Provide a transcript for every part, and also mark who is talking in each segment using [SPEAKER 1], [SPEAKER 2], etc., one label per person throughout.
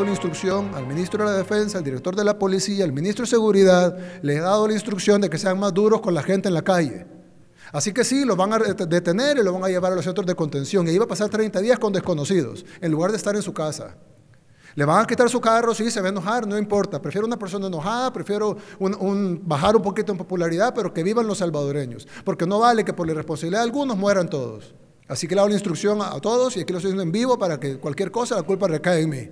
[SPEAKER 1] una la instrucción al ministro de la Defensa, al director de la Policía, al ministro de Seguridad, les he dado la instrucción de que sean más duros con la gente en la calle. Así que sí, los van a detener y los van a llevar a los centros de contención. Y ahí va a pasar 30 días con desconocidos, en lugar de estar en su casa. Le van a quitar su carro, sí, se va a enojar, no importa. Prefiero una persona enojada, prefiero un, bajar un poquito en popularidad, pero que vivan los salvadoreños. Porque no vale que por la irresponsabilidad de algunos mueran todos. Así que le hago la instrucción a, todos y aquí lo estoy haciendo en vivo para que cualquier cosa la culpa recae en mí.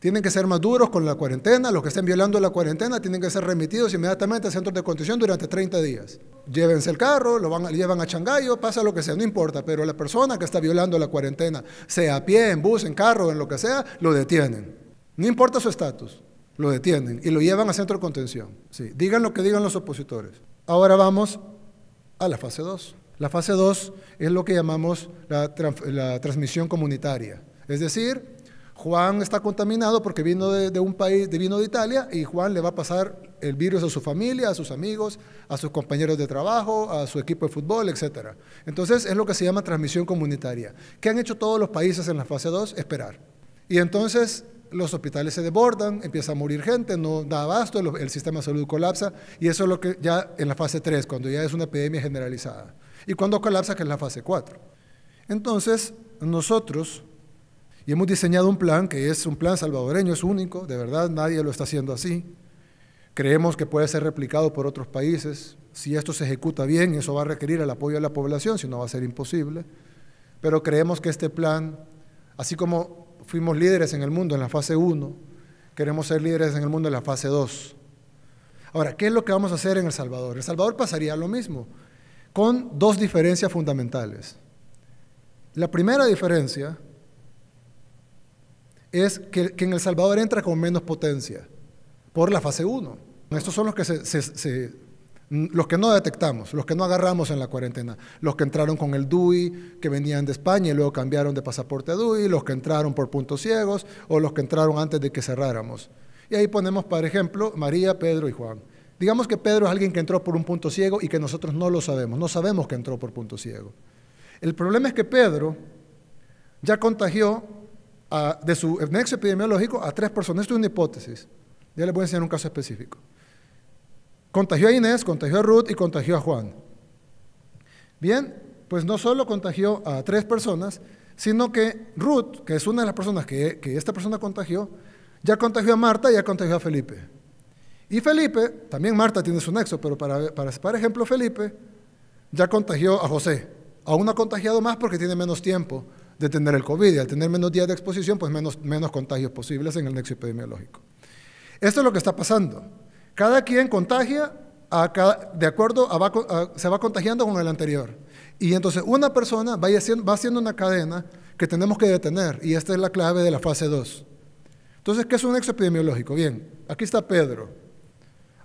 [SPEAKER 1] Tienen que ser más duros con la cuarentena, los que estén violando la cuarentena tienen que ser remitidos inmediatamente a centros de contención durante 30 días. Llévense el carro, lo van, llevan a Changayo, pasa lo que sea, no importa, pero la persona que está violando la cuarentena, sea a pie, en bus, en carro, en lo que sea, lo detienen. No importa su estatus, lo detienen y lo llevan a centro de contención. Sí, digan lo que digan los opositores. Ahora vamos a la fase 2. La fase 2 es lo que llamamos la, la transmisión comunitaria, es decir, Juan está contaminado porque vino de, un país, vino de Italia, y Juan le va a pasar el virus a su familia, a sus amigos, a sus compañeros de trabajo, a su equipo de fútbol, etc. Entonces es lo que se llama transmisión comunitaria. ¿Qué han hecho todos los países en la fase 2? Esperar. Y entonces los hospitales se desbordan, empieza a morir gente, no da abasto, el sistema de salud colapsa, y eso es lo que ya en la fase 3, cuando ya es una epidemia generalizada. Y cuando colapsa, que es la fase 4. Entonces, nosotros y hemos diseñado un plan que es un plan salvadoreño, es único, de verdad nadie lo está haciendo así. Creemos que puede ser replicado por otros países. Si esto se ejecuta bien, eso va a requerir el apoyo de la población, si no va a ser imposible. Pero creemos que este plan, así como fuimos líderes en el mundo en la fase 1, queremos ser líderes en el mundo en la fase 2. Ahora, ¿qué es lo que vamos a hacer en El Salvador? El Salvador pasaría lo mismo, con dos diferencias fundamentales. La primera diferencia es que, en El Salvador entra con menos potencia por la fase 1. Estos son los que, los que no detectamos, los que no agarramos en la cuarentena, los que entraron con el DUI, que venían de España y luego cambiaron de pasaporte a DUI, los que entraron por puntos ciegos o los que entraron antes de que cerráramos. Y ahí ponemos, por ejemplo, María, Pedro y Juan. Digamos que Pedro es alguien que entró por un punto ciego y que nosotros no lo sabemos, no sabemos que entró por punto ciego. El problema es que Pedro ya contagió de su nexo epidemiológico a tres personas. Esto es una hipótesis. Ya les voy a enseñar un caso específico. Contagió a Inés, contagió a Ruth y contagió a Juan. Bien, pues no solo contagió a tres personas, sino que Ruth, que es una de las personas que, esta persona contagió, ya contagió a Marta y ya contagió a Felipe. Y Felipe, también Marta tiene su nexo, pero para, para, para ejemplo, Felipe ya contagió a José. Aún ha contagiado más porque tiene menos tiempo, detener el COVID. Y al tener menos días de exposición, pues menos, menos contagios posibles en el nexo epidemiológico. Esto es lo que está pasando. Cada quien contagia de acuerdo se va contagiando con el anterior. Y entonces una persona va haciendo, va haciendo una cadena que tenemos que detener. Y esta es la clave de la fase 2. Entonces, ¿qué es un nexo epidemiológico? Bien, aquí está Pedro.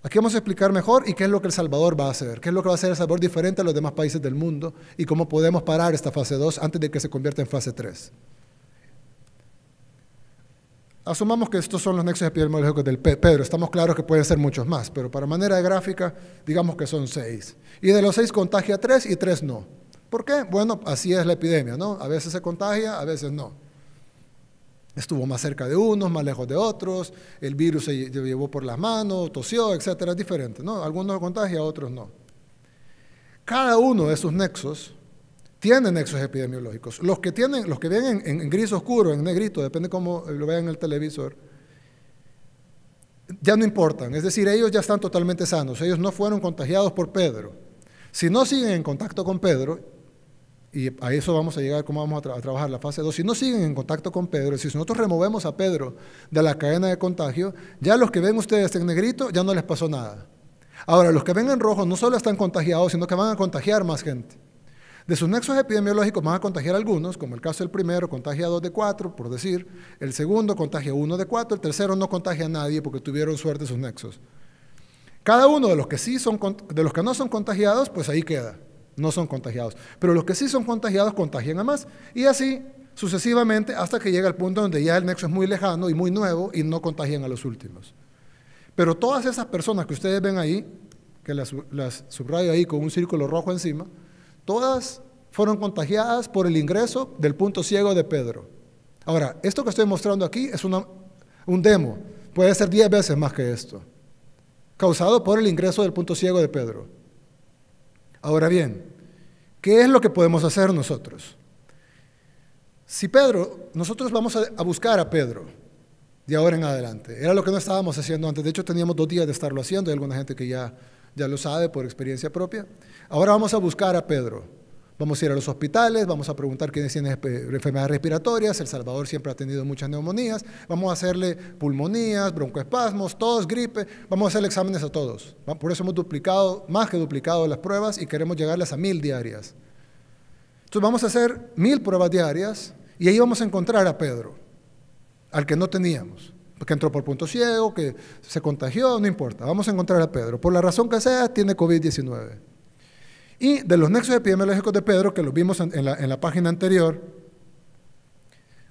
[SPEAKER 1] Aquí vamos a explicar mejor y qué es lo que El Salvador va a hacer, qué es lo que va a hacer El Salvador diferente a los demás países del mundo y cómo podemos parar esta fase 2 antes de que se convierta en fase 3. Asumamos que estos son los nexos epidemiológicos del Pedro, estamos claros que pueden ser muchos más, pero para manera gráfica, digamos que son seis. Y de los seis contagia tres y tres no. ¿Por qué? Bueno, así es la epidemia, ¿no? A veces se contagia, a veces no. Estuvo más cerca de unos, más lejos de otros, el virus se llevó por las manos, tosió, etcétera, es diferente, ¿no? Algunos contagia, otros no. Cada uno de esos nexos tiene nexos epidemiológicos. Los que tienen, los que ven en, en gris oscuro, en negrito, depende cómo lo vean en el televisor, ya no importan. Es decir, ellos ya están totalmente sanos. Ellos no fueron contagiados por Pedro. Si no siguen en contacto con Pedro, y a eso vamos a llegar, cómo vamos a, trabajar la fase 2. Si no siguen en contacto con Pedro, si nosotros removemos a Pedro de la cadena de contagio, ya los que ven ustedes en negrito ya no les pasó nada. Ahora, los que ven en rojo no solo están contagiados, sino que van a contagiar más gente. De sus nexos epidemiológicos van a contagiar algunos, como el caso del primero, contagia dos de cuatro, por decir, el segundo contagia uno de cuatro, el tercero no contagia a nadie porque tuvieron suerte sus nexos. Cada uno de los que, sí son, de los que no son contagiados, pues ahí queda no son contagiados. Pero los que sí son contagiados contagian a más. Y así sucesivamente hasta que llega el punto donde ya el nexo es muy lejano y muy nuevo y no contagian a los últimos. Pero todas esas personas que ustedes ven ahí, que las, subrayo ahí con un círculo rojo encima, todas fueron contagiadas por el ingreso del punto ciego de Pedro. Ahora, esto que estoy mostrando aquí es un demo, puede ser 10 veces más que esto, causado por el ingreso del punto ciego de Pedro. Ahora bien, ¿qué es lo que podemos hacer nosotros? Si Pedro, nosotros vamos a buscar a Pedro de ahora en adelante. Era lo que no estábamos haciendo antes. De hecho, teníamos dos días de estarlo haciendo. Hay alguna gente que ya, ya lo sabe por experiencia propia. Ahora vamos a buscar a Pedro. Vamos a ir a los hospitales, vamos a preguntar quiénes tienen enfermedades respiratorias. El Salvador siempre ha tenido muchas neumonías. Vamos a hacerle pulmonías, broncoespasmos, todos, gripe. Vamos a hacer exámenes a todos. Por eso hemos duplicado, más que duplicado las pruebas y queremos llegarlas a mil diarias. Entonces vamos a hacer mil pruebas diarias y ahí vamos a encontrar a Pedro, al que no teníamos. Que entró por punto ciego, que se contagió, no importa. Vamos a encontrar a Pedro. Por la razón que sea, tiene COVID-19. Y de los nexos epidemiológicos de Pedro, que los vimos en la, página anterior,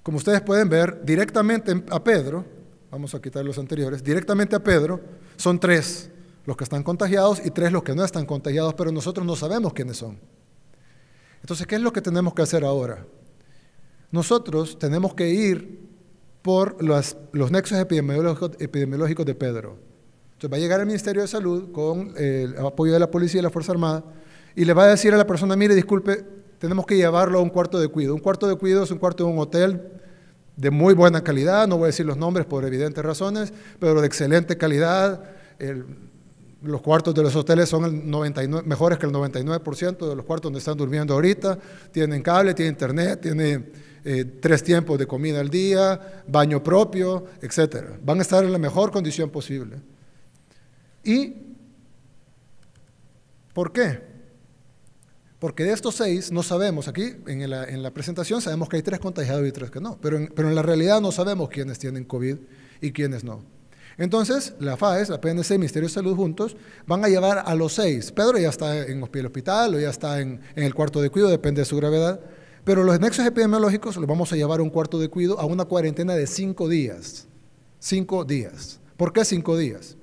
[SPEAKER 1] como ustedes pueden ver, directamente a Pedro, vamos a quitar los anteriores, directamente a Pedro, son tres los que están contagiados y tres los que no están contagiados, pero nosotros no sabemos quiénes son. Entonces, ¿qué es lo que tenemos que hacer ahora? Nosotros tenemos que ir por los, los nexos epidemiológicos, de Pedro. Entonces va a llegar el Ministerio de Salud con el apoyo de la Policía y la Fuerza Armada y le va a decir a la persona, mire, disculpe, tenemos que llevarlo a un cuarto de cuido. Un cuarto de cuido es un cuarto de un hotel de muy buena calidad, no voy a decir los nombres por evidentes razones, pero de excelente calidad. los cuartos de los hoteles son el 99, mejores que el 99% de los cuartos donde están durmiendo ahorita. Tienen cable, tienen internet, tienen eh, tres tiempos de comida al día, baño propio, etc. Van a estar en la mejor condición posible. ¿Y por qué? Porque de estos seis no sabemos, aquí en la, presentación sabemos que hay tres contagiados y tres que no, pero en, la realidad no sabemos quiénes tienen COVID y quiénes no. Entonces, la FAES, la PNC y Ministerio de Salud juntos van a llevar a los seis. Pedro ya está en el hospital o ya está en, en el cuarto de cuido, depende de su gravedad. Pero los nexos epidemiológicos los vamos a llevar a un cuarto de cuidado, a una cuarentena de cinco días. Cinco días. ¿Por qué cinco días?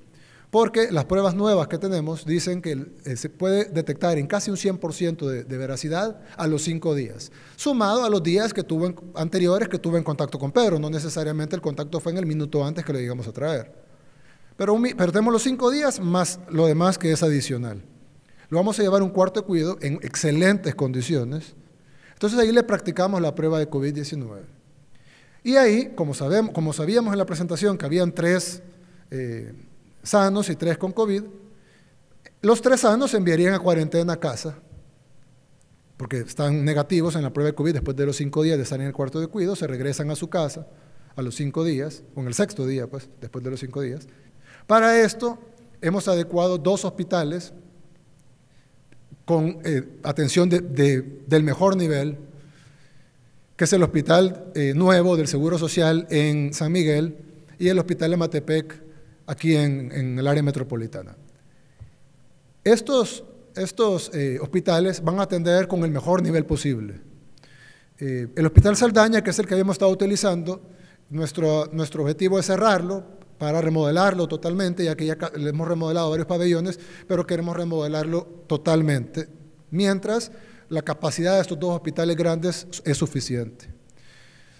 [SPEAKER 1] Porque las pruebas nuevas que tenemos dicen que eh, se puede detectar en casi un 100% de, veracidad a los cinco días, sumado a los días que tuvo anteriores que tuve en contacto con Pedro, no necesariamente el contacto fue en el minuto antes que lo llegamos a traer. Pero, tenemos los cinco días más lo demás que es adicional. Lo vamos a llevar un cuarto de cuidado en excelentes condiciones. Entonces ahí le practicamos la prueba de COVID-19. Y ahí, como, sabemos, como sabíamos en la presentación que habían tres... Eh, sanos y tres con COVID, los tres sanos se enviarían a cuarentena a casa, porque están negativos en la prueba de COVID después de los cinco días de estar en el cuarto de cuido, se regresan a su casa a los cinco días, o en el sexto día, pues, después de los cinco días. Para esto hemos adecuado dos hospitales con eh, atención del mejor nivel, que es el Hospital eh, Nuevo del Seguro Social en San Miguel y el Hospital de Matepec aquí en, el área metropolitana. Estos, estos eh, hospitales van a atender con el mejor nivel posible. Eh, el Hospital Saldaña, que es el que habíamos estado utilizando, nuestro, nuestro objetivo es cerrarlo para remodelarlo totalmente, ya que ya le hemos remodelado varios pabellones, pero queremos remodelarlo totalmente, mientras la capacidad de estos dos hospitales grandes es suficiente.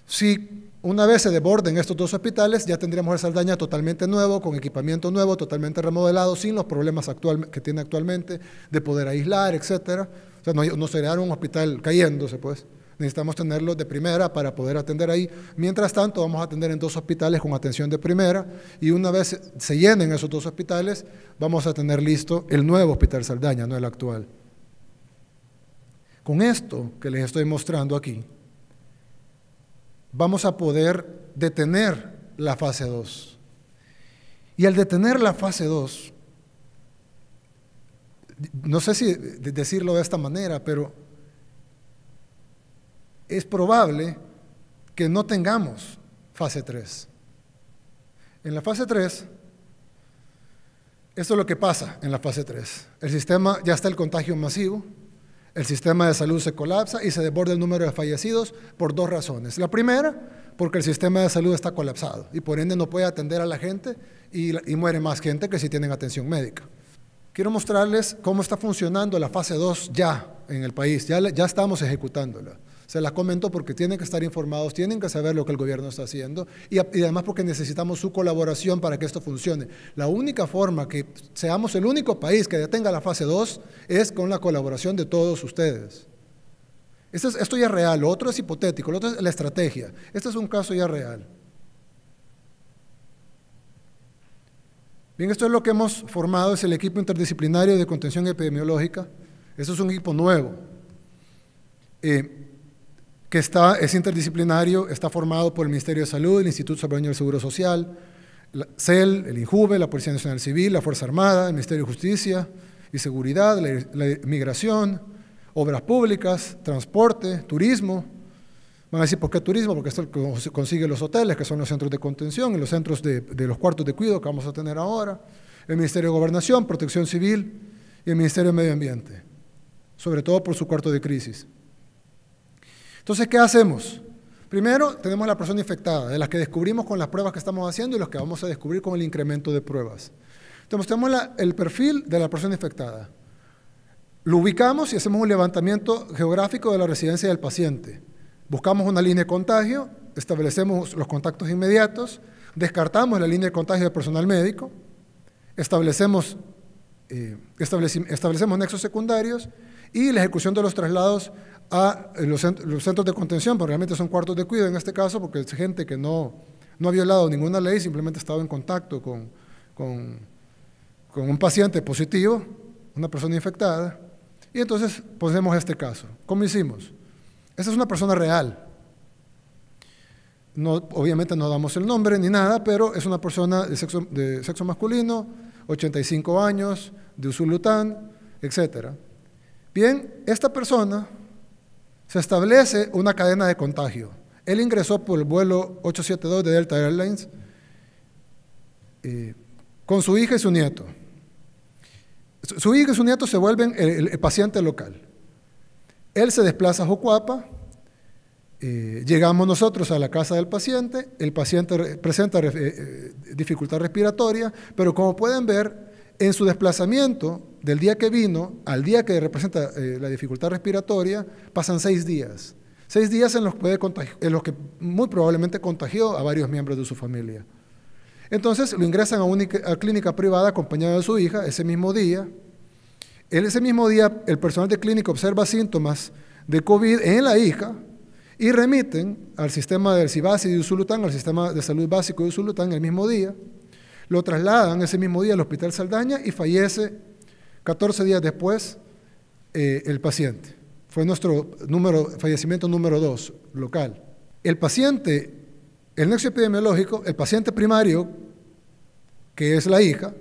[SPEAKER 1] Si una vez se deborden estos dos hospitales, ya tendríamos el Saldaña totalmente nuevo, con equipamiento nuevo, totalmente remodelado, sin los problemas que tiene actualmente de poder aislar, etc. O sea, no, no sería un hospital cayéndose, pues. Necesitamos tenerlo de primera para poder atender ahí. Mientras tanto, vamos a atender en dos hospitales con atención de primera y una vez se llenen esos dos hospitales, vamos a tener listo el nuevo Hospital Saldaña, no el actual. Con esto que les estoy mostrando aquí, vamos a poder detener la fase 2. Y al detener la fase 2, no sé si decirlo de esta manera, pero es probable que no tengamos fase 3. En la fase 3, esto es lo que pasa en la fase 3. El sistema ya está el contagio masivo, el sistema de salud se colapsa y se desborda el número de fallecidos por dos razones. La primera, porque el sistema de salud está colapsado y por ende no puede atender a la gente y, muere más gente que si tienen atención médica. Quiero mostrarles cómo está funcionando la fase 2 ya en el país, ya estamos ejecutándola. Se las comento porque tienen que estar informados, tienen que saber lo que el gobierno está haciendo y, además porque necesitamos su colaboración para que esto funcione. La única forma que seamos el único país que ya tenga la fase 2 es con la colaboración de todos ustedes. Esto, es, ya es real, lo otro es hipotético, lo otro es la estrategia. Este es un caso ya real. Bien, esto es lo que hemos formado, es el equipo interdisciplinario de contención epidemiológica. Esto es un equipo nuevo. Eh, que está, es interdisciplinario, está formado por el Ministerio de Salud, el Instituto Soberano del Seguro Social, CEL, el INJUVE, la Policía Nacional Civil, la Fuerza Armada, el Ministerio de Justicia y Seguridad, la, Migración, Obras Públicas, Transporte, Turismo. Van a decir, ¿por qué turismo? Porque esto consigue los hoteles, que son los centros de contención, y los centros de, de los cuartos de cuidado que vamos a tener ahora, el Ministerio de Gobernación, Protección Civil y el Ministerio de Medio Ambiente, sobre todo por su cuarto de crisis. Entonces, ¿qué hacemos? Primero, tenemos la persona infectada, de las que descubrimos con las pruebas que estamos haciendo y los que vamos a descubrir con el incremento de pruebas. Entonces, tenemos el perfil de la persona infectada. Lo ubicamos y hacemos un levantamiento geográfico de la residencia del paciente. Buscamos una línea de contagio, establecemos los contactos inmediatos, descartamos la línea de contagio del personal médico, establecemos, eh, establecemos nexos secundarios y la ejecución de los traslados a eh, los, centros de contención, porque realmente son cuartos de cuidado en este caso, porque es gente que no, no ha violado ninguna ley, simplemente ha estado en contacto con, con, un paciente positivo, una persona infectada, y entonces ponemos este caso. ¿Cómo hicimos? Esta es una persona real. No, obviamente no damos el nombre ni nada, pero es una persona de sexo, de sexo masculino, 85 años, de Usulután, etc. Bien, esta persona se establece una cadena de contagio. Él ingresó por el vuelo 872 de Delta Airlines eh, con su hija y su nieto. Su, hija y su nieto se vuelven el, paciente local. Él se desplaza a Jocuapa, eh, llegamos nosotros a la casa del paciente, el paciente presenta eh, dificultad respiratoria, pero como pueden ver, en su desplazamiento del día que vino al día que representa eh, la dificultad respiratoria, pasan seis días. Seis días en los, que muy probablemente contagió a varios miembros de su familia. Entonces lo ingresan a una clínica privada acompañada de su hija ese mismo día. ese mismo día el personal de clínica observa síntomas de COVID en la hija y remiten al sistema del CIBASI de Usulután, al sistema de salud básico de Usulután el mismo día. Lo trasladan ese mismo día al hospital Saldaña y fallece 14 días después, eh, el paciente. Fue nuestro número, fallecimiento número 2 local. El paciente, el nexo epidemiológico, el paciente primario, que es la hija,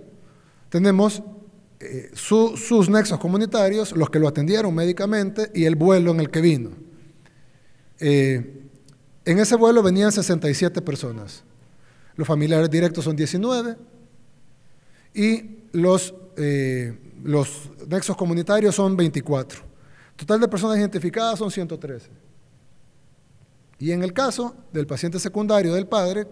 [SPEAKER 1] tenemos eh, sus nexos comunitarios, los que lo atendieron médicamente y el vuelo en el que vino. Eh, en ese vuelo venían 67 personas. Los familiares directos son 19 y los los nexos comunitarios son 24. Total de personas identificadas son 113. Y en el caso del paciente secundario del padre,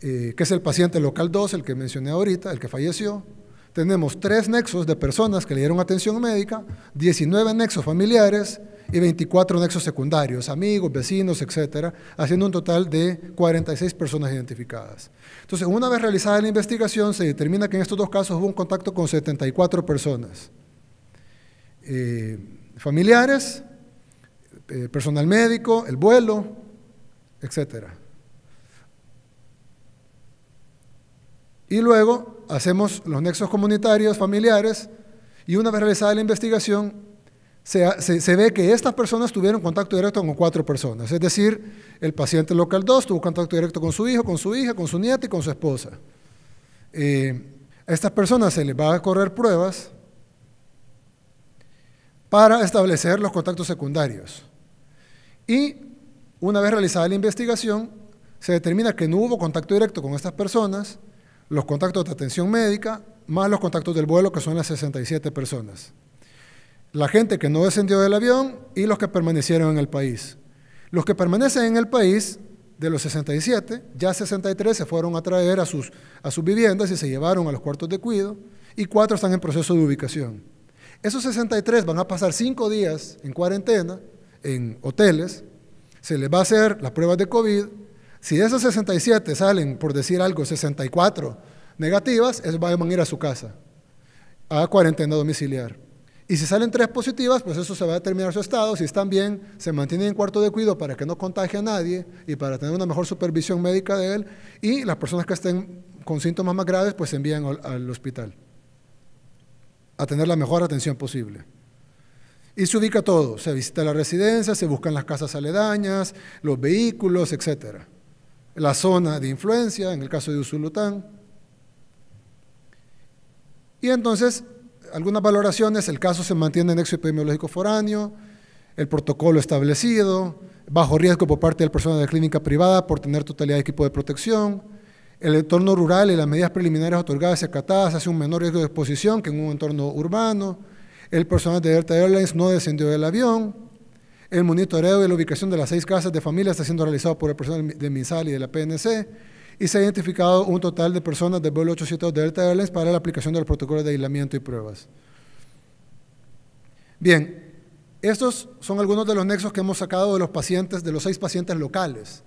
[SPEAKER 1] eh, que es el paciente local 2, el que mencioné ahorita, el que falleció, tenemos tres nexos de personas que le dieron atención médica, 19 nexos familiares, y 24 nexos secundarios, amigos, vecinos, etcétera, haciendo un total de 46 personas identificadas. Entonces, una vez realizada la investigación, se determina que en estos dos casos hubo un contacto con 74 personas. Eh, familiares, eh, personal médico, el vuelo, etcétera. Y luego hacemos los nexos comunitarios, familiares, y una vez realizada la investigación, se, ve que estas personas tuvieron contacto directo con cuatro personas. Es decir, el paciente local 2 tuvo contacto directo con su hijo, con su hija, con su nieta y con su esposa. Eh, a estas personas se les va a correr pruebas para establecer los contactos secundarios. Y una vez realizada la investigación, se determina que no hubo contacto directo con estas personas, los contactos de atención médica, más los contactos del vuelo, que son las 67 personas la gente que no descendió del avión y los que permanecieron en el país. Los que permanecen en el país, de los 67, ya 63 se fueron a traer a sus, a sus viviendas y se llevaron a los cuartos de cuido, y cuatro están en proceso de ubicación. Esos 63 van a pasar cinco días en cuarentena, en hoteles, se les va a hacer las pruebas de COVID. Si de esos 67 salen, por decir algo, 64 negativas, esos van a ir a su casa, a cuarentena domiciliar. Y si salen tres positivas, pues eso se va a determinar su estado. Si están bien, se mantienen en cuarto de cuido para que no contagie a nadie y para tener una mejor supervisión médica de él. Y las personas que estén con síntomas más graves, pues se envían al, hospital a tener la mejor atención posible. Y se ubica todo, se visita la residencia, se buscan las casas aledañas, los vehículos, etc. La zona de influencia, en el caso de Usulután. Y entonces algunas valoraciones, el caso se mantiene en nexo epidemiológico foráneo, el protocolo establecido, bajo riesgo por parte del personal de clínica privada por tener totalidad de equipo de protección, el entorno rural y las medidas preliminares otorgadas y acatadas hace un menor riesgo de exposición que en un entorno urbano, el personal de Delta Airlines no descendió del avión, el monitoreo y la ubicación de las seis casas de familia está siendo realizado por el personal de MINSAL y de la PNC, y se ha identificado un total de personas de vuelo 872 de Delta Airlines para la aplicación del protocolo de aislamiento y pruebas. Bien, estos son algunos de los nexos que hemos sacado de los pacientes, de los seis pacientes locales.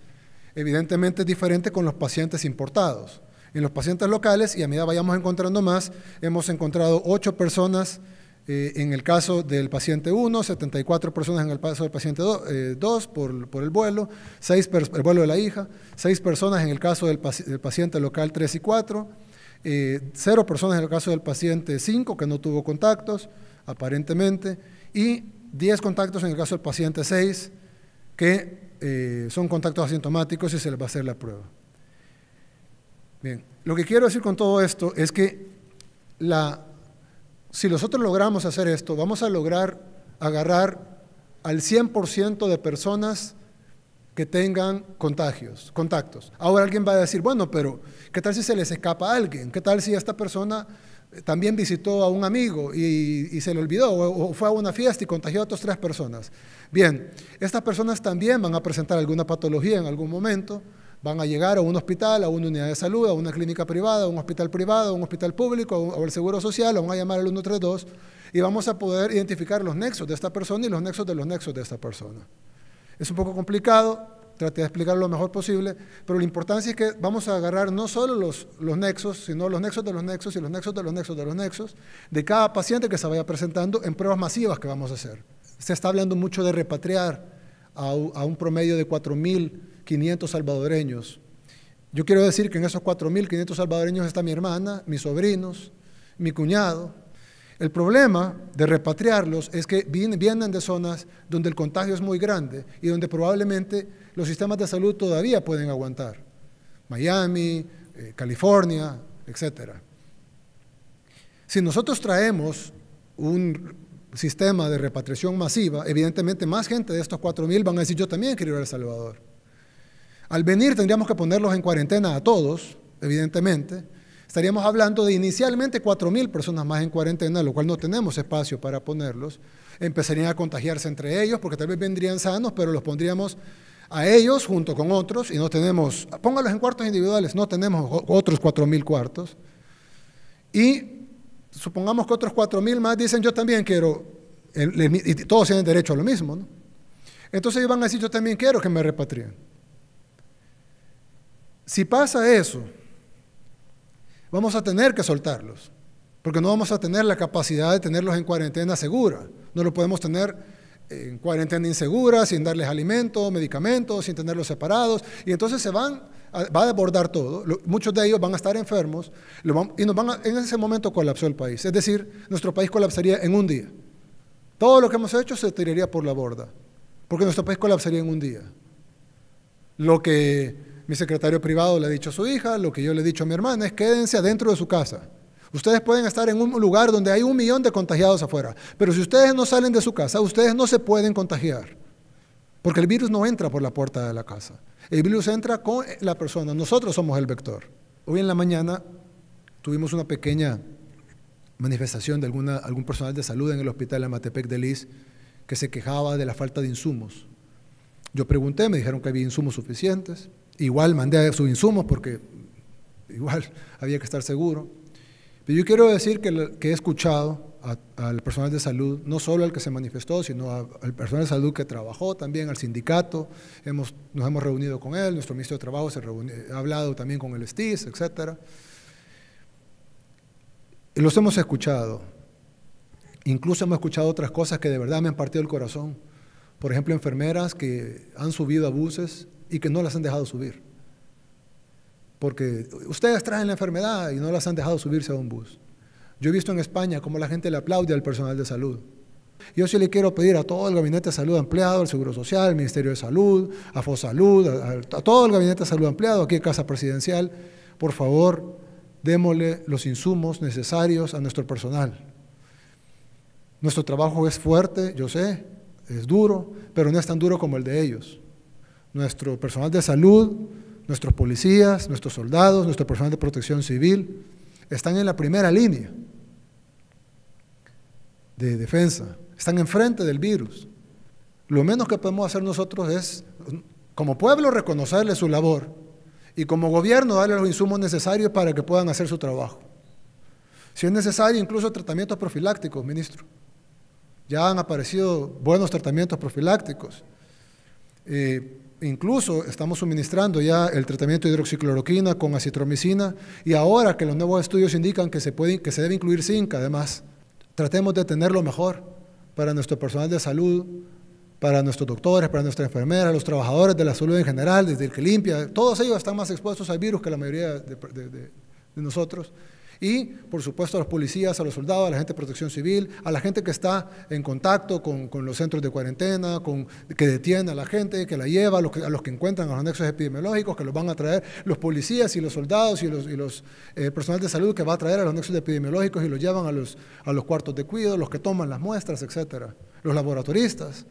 [SPEAKER 1] Evidentemente es diferente con los pacientes importados. En los pacientes locales, y a medida vayamos encontrando más, hemos encontrado ocho personas eh, en el caso del paciente 1, 74 personas en el caso del paciente 2 eh, por, el vuelo, 6 el vuelo de la hija, 6 eh, personas en el caso del, paciente local 3 y 4, 0 personas en el caso del paciente 5 que no tuvo contactos, aparentemente, y 10 contactos en el caso del paciente 6 que son contactos asintomáticos y se les va a hacer la prueba. Bien, lo que quiero decir con todo esto es que la si nosotros logramos hacer esto, vamos a lograr agarrar al 100% de personas que tengan contagios, contactos. Ahora alguien va a decir, bueno, pero ¿qué tal si se les escapa a alguien? ¿Qué tal si esta persona eh, también visitó a un amigo y, se le olvidó o, fue a una fiesta y contagió a otras tres personas? Bien, estas personas también van a presentar alguna patología en algún momento Van a llegar a un hospital, a una unidad de salud, a una clínica privada, a un hospital privado, a un hospital público, a al seguro social, o van a llamar al 132 y vamos a poder identificar los nexos de esta persona y los nexos de los nexos de esta persona. Es un poco complicado, traté de explicarlo lo mejor posible, pero la importancia es que vamos a agarrar no solo los, nexos, sino los nexos de los nexos y los nexos de los nexos de los nexos de cada paciente que se vaya presentando en pruebas masivas que vamos a hacer. Se está hablando mucho de repatriar a, a un promedio de 4.000 500 salvadoreños. Yo quiero decir que en esos 4.500 salvadoreños está mi hermana, mis sobrinos, mi cuñado. El problema de repatriarlos es que vienen de zonas donde el contagio es muy grande y donde probablemente los sistemas de salud todavía pueden aguantar. Miami, eh, California, etc. Si nosotros traemos un sistema de repatriación masiva, evidentemente más gente de estos 4.000 van a decir yo también quiero ir a El Salvador. Al venir tendríamos que ponerlos en cuarentena a todos, evidentemente. Estaríamos hablando de inicialmente 4.000 personas más en cuarentena, lo cual no tenemos espacio para ponerlos. Empezarían a contagiarse entre ellos, porque tal vez vendrían sanos, pero los pondríamos a ellos junto con otros y no tenemos, póngalos en cuartos individuales, no tenemos otros 4.000 cuartos. Y supongamos que otros 4.000 más dicen yo también quiero, y todos tienen derecho a lo mismo, ¿no? Entonces ellos van a decir yo también quiero que me repatrien. Si pasa eso, vamos a tener que soltarlos, porque no vamos a tener la capacidad de tenerlos en cuarentena segura. No lo podemos tener en cuarentena insegura, sin darles alimentos, medicamentos, sin tenerlos separados, y entonces se van, va a desbordar todo. muchos de ellos van a estar enfermos y nos van en ese momento colapsó el país. Es decir, nuestro país colapsaría en un día. Todo lo que hemos hecho se tiraría por la borda, porque nuestro país colapsaría en un día. Lo que mi secretario privado le ha dicho a su hija, lo que yo le he dicho a mi hermana es quédense adentro de su casa. Ustedes pueden estar en un lugar donde hay un millón de contagiados afuera, pero si ustedes no salen de su casa, ustedes no se pueden contagiar, porque el virus no entra por la puerta de la casa. El virus entra con la persona, nosotros somos el vector. Hoy en la mañana tuvimos una pequeña manifestación de algún personal de salud en el hospital Amatepec de Liz que se quejaba de la falta de insumos. Yo pregunté, me dijeron que había insumos suficientes, Igual mandé sus insumos porque igual había que estar seguro. Pero yo quiero decir que, que he escuchado al personal de salud, no solo al que se manifestó, sino al personal de salud que trabajó también, al sindicato, hemos, nos hemos reunido con él, nuestro ministro de Trabajo se eh, ha hablado también con el STIS, etc. Los hemos escuchado, incluso hemos escuchado otras cosas que de verdad me han partido el corazón. Por ejemplo, enfermeras que han subido a buses y que no las han dejado subir. Porque ustedes traen la enfermedad y no las han dejado subirse a un bus. Yo he visto en España cómo la gente le aplaude al personal de salud. Yo sí le quiero pedir a todo el gabinete de salud empleado, al Seguro Social, al Ministerio de Salud, a Fosalud, a, todo el gabinete de salud empleado aquí en Casa Presidencial, por favor, démosle los insumos necesarios a nuestro personal. Nuestro trabajo es fuerte, yo sé, es duro, pero no es tan duro como el de ellos nuestro personal de salud, nuestros policías, nuestros soldados, nuestro personal de protección civil, están en la primera línea de defensa, están enfrente del virus. Lo menos que podemos hacer nosotros es, como pueblo, reconocerle su labor y como gobierno darle los insumos necesarios para que puedan hacer su trabajo. Si es necesario, incluso tratamientos profilácticos, ministro. Ya han aparecido buenos tratamientos profilácticos. Eh, Incluso estamos suministrando ya el tratamiento de hidroxicloroquina con acitromicina y ahora que los nuevos estudios indican que se, que se debe incluir zinc, además, tratemos de tenerlo mejor para nuestro personal de salud, para nuestros doctores, para nuestras enfermeras, los trabajadores de la salud en general, desde el que limpia, todos ellos están más expuestos al virus que la mayoría de nosotros. Y, por supuesto, a los policías, a los soldados, a la gente de protección civil, a la gente que está en contacto con, los centros de cuarentena, con, que detiene a la gente, que la lleva, a los que, encuentran a los anexos epidemiológicos, que los van a traer, los policías y los soldados y los, y los eh, personal de salud que va a traer a los anexos epidemiológicos y los llevan a los, a los cuartos de cuidado, los que toman las muestras, etcétera, los laboratoristas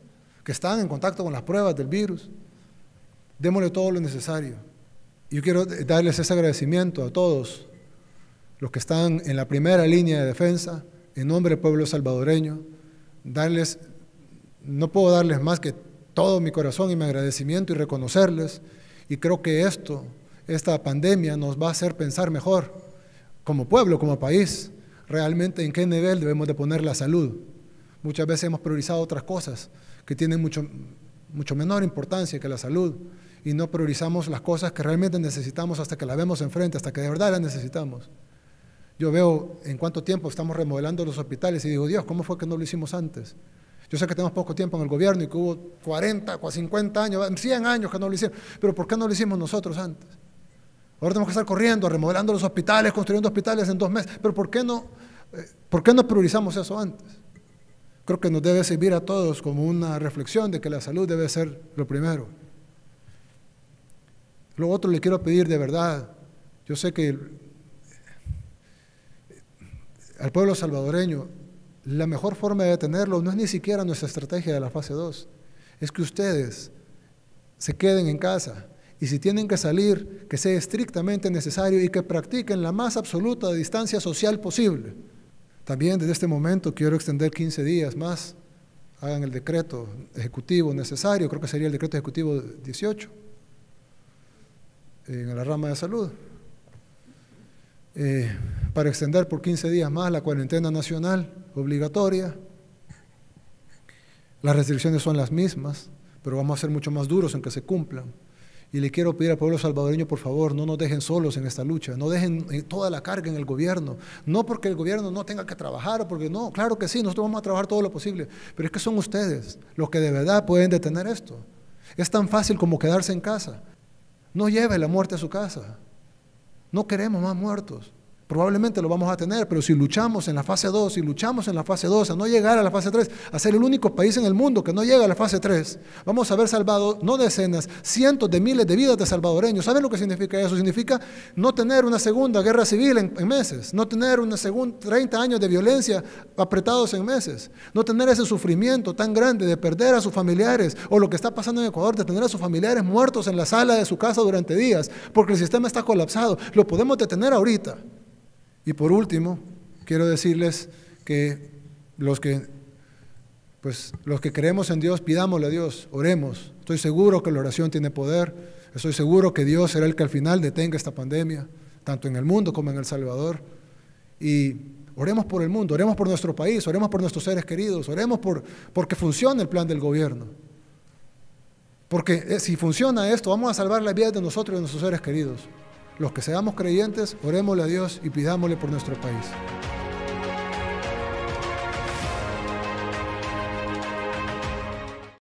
[SPEAKER 1] que están en contacto con las pruebas del virus. Démosle todo lo necesario. Yo quiero darles ese agradecimiento a todos los que están en la primera línea de defensa, en nombre del pueblo salvadoreño, no puedo darles más que todo mi corazón y mi agradecimiento y reconocerles. Y creo que esto, esta pandemia nos va a hacer pensar mejor como pueblo, como país, realmente en qué nivel debemos de poner la salud. Muchas veces hemos priorizado otras cosas que tienen mucho, mucho menor importancia que la salud y no priorizamos las cosas que realmente necesitamos hasta que la vemos enfrente, hasta que de verdad la necesitamos. Yo veo en cuánto tiempo estamos remodelando los hospitales y digo, Dios, ¿cómo fue que no lo hicimos antes? Yo sé que tenemos poco tiempo en el gobierno y que hubo 40, 50 años, 100 años que no lo hicieron, pero ¿por qué no lo hicimos nosotros antes? Ahora tenemos que estar corriendo, remodelando los hospitales, construyendo hospitales en dos meses, pero ¿por qué no, eh, ¿por qué no priorizamos eso antes? Creo que nos debe servir a todos como una reflexión de que la salud debe ser lo primero. Lo otro le quiero pedir de verdad, yo sé que al pueblo salvadoreño, la mejor forma de detenerlo no es ni siquiera nuestra estrategia de la fase 2, es que ustedes se queden en casa y si tienen que salir, que sea estrictamente necesario y que practiquen la más absoluta distancia social posible. También desde este momento quiero extender 15 días más, hagan el decreto ejecutivo necesario, creo que sería el decreto ejecutivo 18, en la rama de salud. Eh, para extender por 15 días más la cuarentena nacional obligatoria. Las restricciones son las mismas, pero vamos a ser mucho más duros en que se cumplan. Y le quiero pedir al pueblo salvadoreño, por favor, no nos dejen solos en esta lucha, no dejen eh, toda la carga en el gobierno. No porque el gobierno no tenga que trabajar, o porque no, claro que sí, nosotros vamos a trabajar todo lo posible, pero es que son ustedes los que de verdad pueden detener esto. Es tan fácil como quedarse en casa. No lleve la muerte a su casa. No queremos más muertos probablemente lo vamos a tener, pero si luchamos en la fase 2, si luchamos en la fase 2, a no llegar a la fase 3, a ser el único país en el mundo que no llega a la fase 3, vamos a haber salvado no decenas, cientos de miles de vidas de salvadoreños. ¿Saben lo que significa eso? Significa no tener una segunda guerra civil en, meses, no tener una segunda 30 años de violencia apretados en meses, no tener ese sufrimiento tan grande de perder a sus familiares o lo que está pasando en Ecuador, de tener a sus familiares muertos en la sala de su casa durante días, porque el sistema está colapsado. Lo podemos detener ahorita. Y por último, quiero decirles que los que pues los que creemos en Dios, pidámosle a Dios, oremos. Estoy seguro que la oración tiene poder. Estoy seguro que Dios será el que al final detenga esta pandemia, tanto en el mundo como en El Salvador. Y oremos por el mundo, oremos por nuestro país, oremos por nuestros seres queridos, oremos por porque funcione el plan del gobierno. Porque eh, si funciona esto, vamos a salvar la vida de nosotros y de nuestros seres queridos. Los que seamos creyentes, orémosle a Dios y pidámosle por nuestro país.